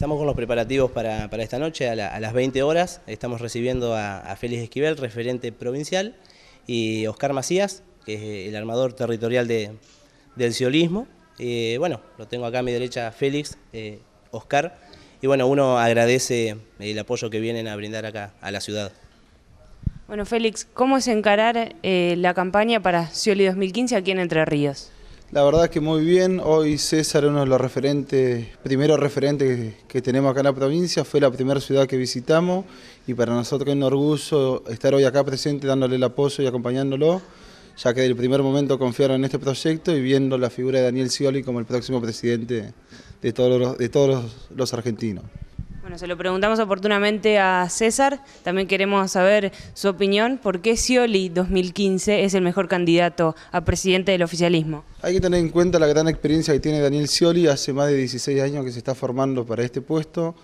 Estamos con los preparativos para, esta noche, a, las 20 horas. Estamos recibiendo a, Félix Esquivel, referente provincial, y Oscar Macías, que es el armador territorial del ciolismo. Eh, bueno, lo tengo acá a mi derecha, Félix, eh, Oscar. Y bueno, uno agradece eh, el apoyo que vienen a brindar acá a la ciudad. Bueno, Félix, ¿cómo es encarar la campaña para Cioli 2015 aquí en Entre Ríos? La verdad que muy bien, hoy César, uno de los referentes, primeros referentes que tenemos acá en la provincia, fue la primera ciudad que visitamos y para nosotros es un orgullo estar hoy acá presente dándole el apoyo y acompañándolo, ya que desde el primer momento confiaron en este proyecto y viendo la figura de Daniel Scioli como el próximo presidente de todos los argentinos. Bueno, se lo preguntamos oportunamente a César. También queremos saber su opinión. ¿Por qué Scioli 2015 es el mejor candidato a presidente del oficialismo? Hay que tener en cuenta la gran experiencia que tiene Daniel Scioli. Hace más de 16 años que se está formando para este puesto.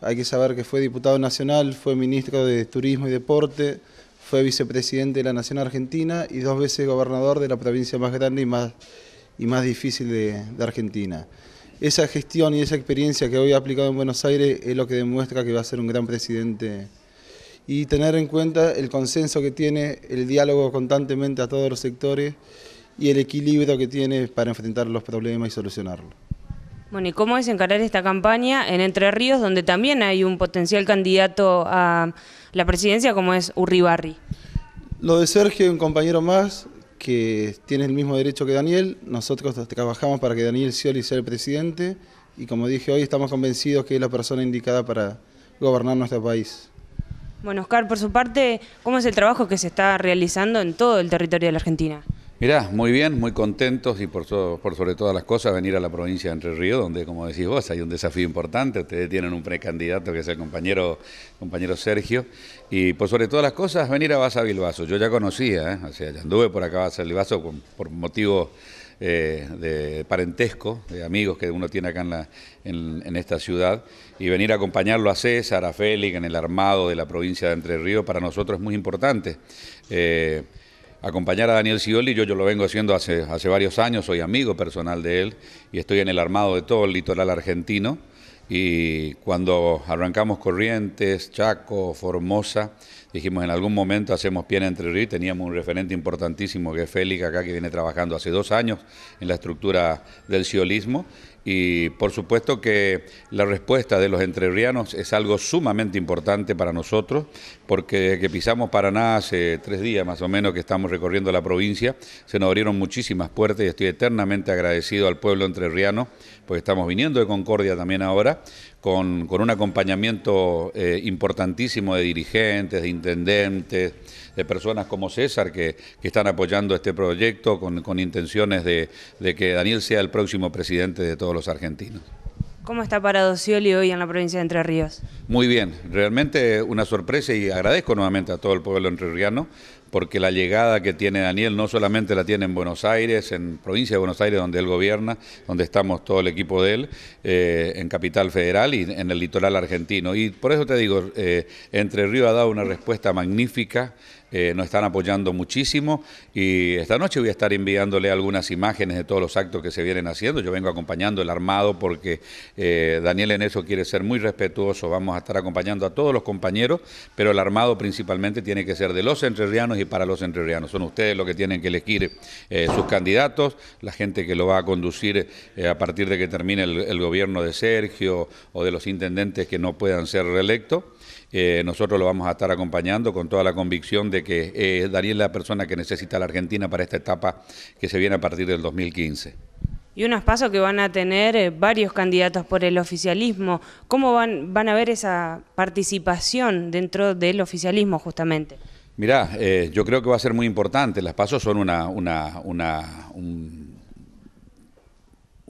Hay que saber que fue diputado nacional, fue ministro de Turismo y Deporte, fue vicepresidente de la Nación Argentina y dos veces gobernador de la provincia más grande y más, difícil de Argentina esa gestión y esa experiencia que hoy ha aplicado en Buenos Aires es lo que demuestra que va a ser un gran presidente. Y tener en cuenta el consenso que tiene, el diálogo constantemente a todos los sectores y el equilibrio que tiene para enfrentar los problemas y solucionarlos. Bueno, ¿y cómo es encarar esta campaña en Entre Ríos, donde también hay un potencial candidato a la presidencia como es Urribarri? Lo de Sergio, un compañero más, que tiene el mismo derecho que Daniel. Nosotros trabajamos para que Daniel Scioli sea el presidente y como dije hoy estamos convencidos que es la persona indicada para gobernar nuestro país. Bueno, Oscar, por su parte, ¿cómo es el trabajo que se está realizando en todo el territorio de la Argentina? Mirá, muy bien, muy contentos y por, sobre todas las cosas venir a la provincia de Entre Ríos, donde como decís vos hay un desafío importante, ustedes tienen un precandidato que es el compañero, compañero Sergio, y por sobre todas las cosas venir a Baza Bilbaso, yo ya conocía, ¿eh? o sea, ya anduve por acá a Baza por, motivo motivos eh, de parentesco, de amigos que uno tiene acá en, esta ciudad, y venir a acompañarlo a César, a Félix, en el armado de la provincia de Entre Ríos, para nosotros es muy importante. Eh, acompañar a Daniel Scioli, yo, lo vengo haciendo hace, hace varios años, soy amigo personal de él y estoy en el armado de todo el litoral argentino. Y cuando arrancamos Corrientes, Chaco, Formosa, dijimos en algún momento hacemos pie en Entre Ríos, teníamos un referente importantísimo que es Félix acá que viene trabajando hace dos años en la estructura del ciolismo y por supuesto que la respuesta de los entrerrianos es algo sumamente importante para nosotros, porque desde que pisamos Paraná hace tres días más o menos que estamos recorriendo la provincia, se nos abrieron muchísimas puertas y estoy eternamente agradecido al pueblo entrerriano, porque estamos viniendo de Concordia también ahora, con, un acompañamiento eh, importantísimo de dirigentes, de intendentes, de personas como César que, están apoyando este proyecto con, intenciones de, que Daniel sea el próximo presidente de todos los argentinos. ¿Cómo está parado hoy en la provincia de Entre Ríos? Muy bien, realmente una sorpresa y agradezco nuevamente a todo el pueblo entrerriano porque la llegada que tiene Daniel no solamente la tiene en Buenos Aires, en provincia de Buenos Aires donde él gobierna, donde estamos todo el equipo de él, eh, en Capital Federal y en el litoral argentino. Y por eso te digo, eh, Entre Río ha dado una respuesta magnífica. Eh, nos están apoyando muchísimo y esta noche voy a estar enviándole algunas imágenes de todos los actos que se vienen haciendo. Yo vengo acompañando el armado porque Daniel en eso quiere ser muy respetuoso. Vamos a estar acompañando a todos los compañeros, pero el armado principalmente tiene que ser de los entrerrianos y para los entrerrianos. Son ustedes los que tienen que elegir eh, sus candidatos, la gente que lo va a conducir eh, a partir de que termine el, gobierno de Sergio o de los intendentes que no puedan ser reelectos. Eh, nosotros lo vamos a estar acompañando con toda la convicción de que Daniel es la persona que necesita la Argentina para esta etapa que se viene a partir del 2015 y unos pasos que van a tener varios candidatos por el oficialismo. ¿Cómo van a ver esa participación dentro del oficialismo justamente? Mirá, eh, yo creo que va a ser muy importante. Las pasos son una, una, una un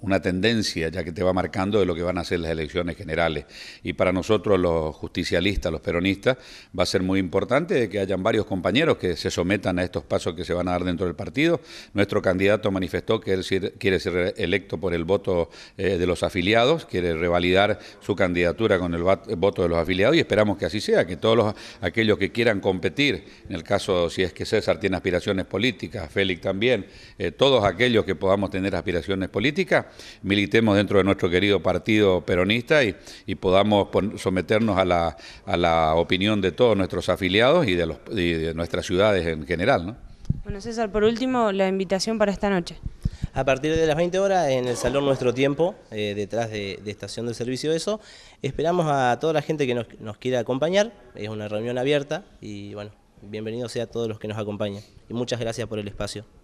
una tendencia, ya que te va marcando de lo que van a ser las elecciones generales. Y para nosotros los justicialistas, los peronistas, va a ser muy importante que hayan varios compañeros que se sometan a estos pasos que se van a dar dentro del partido. Nuestro candidato manifestó que él quiere ser electo por el voto eh, de los afiliados, quiere revalidar su candidatura con el voto de los afiliados y esperamos que así sea, que todos aquellos que quieran competir, en el caso si es que César tiene aspiraciones políticas, Félix también, eh, todos aquellos que podamos tener aspiraciones políticas, militemos dentro de nuestro querido partido peronista y, podamos someternos a la, a la opinión de todos nuestros afiliados y de, nuestras ciudades en general. Bueno, César, por último, la invitación para esta noche. A partir de las 20 horas en el Salón Nuestro Tiempo, eh, detrás de, Estación del Servicio ESO, esperamos a toda la gente que nos, nos quiera acompañar, es una reunión abierta y bueno, bienvenidos sea a todos los que nos acompañan. Y muchas gracias por el espacio.